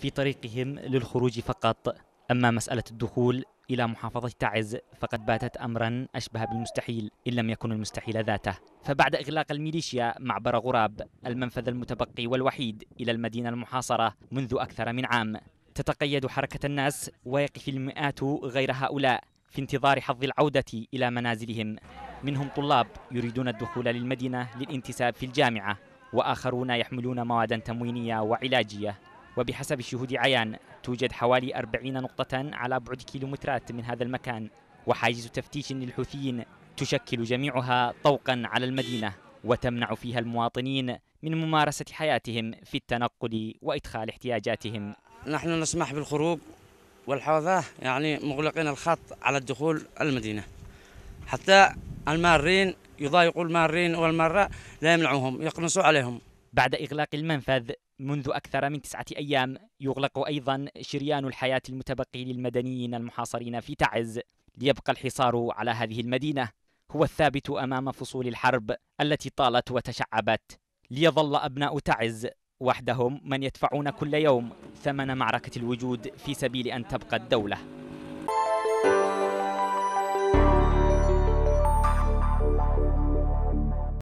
في طريقهم للخروج فقط أما مسألة الدخول إلى محافظة تعز فقد باتت أمرا أشبه بالمستحيل إن لم يكن المستحيل ذاته فبعد إغلاق الميليشيا معبر غراب المنفذ المتبقي والوحيد إلى المدينة المحاصرة منذ أكثر من عام تتقيد حركة الناس ويقف المئات غير هؤلاء في انتظار حظ العودة إلى منازلهم منهم طلاب يريدون الدخول للمدينة للانتساب في الجامعة وآخرون يحملون مواد تموينية وعلاجية وبحسب شهود عيان توجد حوالي 40 نقطة على بعد كيلومترات من هذا المكان وحاجز تفتيش للحوثيين تشكل جميعها طوقا على المدينة وتمنع فيها المواطنين من ممارسة حياتهم في التنقل وإدخال احتياجاتهم نحن نسمح بالخروج والحوضة يعني مغلقين الخط على الدخول المدينة حتى المارين يضايقوا المارين والمارة لا يمنعوهم يقنصوا عليهم بعد إغلاق المنفذ منذ أكثر من تسعة أيام يغلق أيضا شريان الحياة المتبقي للمدنيين المحاصرين في تعز ليبقى الحصار على هذه المدينة هو الثابت أمام فصول الحرب التي طالت وتشعبت ليظل أبناء تعز وحدهم من يدفعون كل يوم ثمن معركة الوجود في سبيل أن تبقى الدولة